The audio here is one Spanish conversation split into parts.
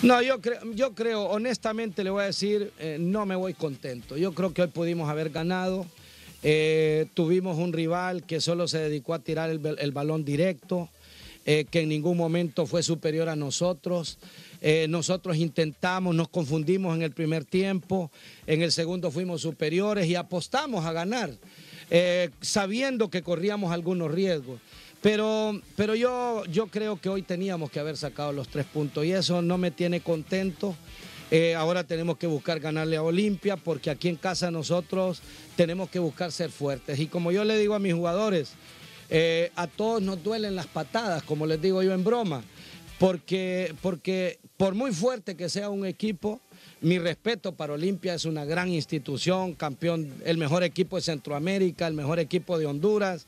No, yo creo, yo creo, honestamente le voy a decir, eh, no me voy contento. Yo creo que hoy pudimos haber ganado. Eh, tuvimos un rival que solo se dedicó a tirar el, balón directo, eh, que en ningún momento fue superior a nosotros. nosotros intentamos, nos confundimos en el primer tiempo, en el segundo fuimos superiores y apostamos a ganar, sabiendo que corríamos algunos riesgos. Pero, pero yo, yo creo que hoy teníamos que haber sacado los tres puntos y eso no me tiene contento. Eh, ahora tenemos que buscar ganarle a Olimpia porque aquí en casa nosotros tenemos que buscar ser fuertes. Y como yo le digo a mis jugadores, eh, a todos nos duelen las patadas, como les digo yo en broma, porque, porque por muy fuerte que sea un equipo, mi respeto para Olimpia, es una gran institución, campeón, el mejor equipo de Centroamérica, el mejor equipo de Honduras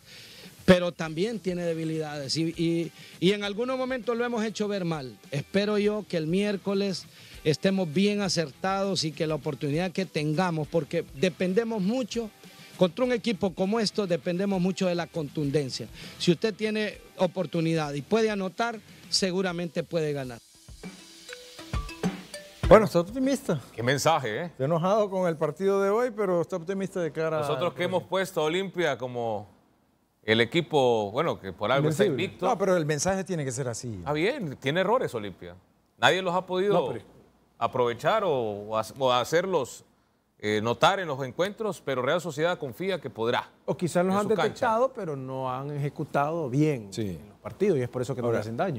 pero también tiene debilidades y, en algunos momentos lo hemos hecho ver mal. Espero yo que el miércoles estemos bien acertados y que la oportunidad que tengamos, porque dependemos mucho contra un equipo como esto dependemos mucho de la contundencia. Si usted tiene oportunidad y puede anotar, seguramente puede ganar. Bueno, está optimista. Qué mensaje, ¿eh? Estoy enojado con el partido de hoy, pero está optimista de cara Nosotros que hemos puesto a Olimpia como el equipo, bueno, que por algo está invicto. No, pero el mensaje tiene que ser así. Ah, bien, tiene errores Olimpia. Nadie los ha podido aprovechar o, hacerlos eh, notar en los encuentros, pero Real Sociedad confía que podrá. O quizás los han detectado, pero no han ejecutado bien los partidos y es por eso que no le hacen daño.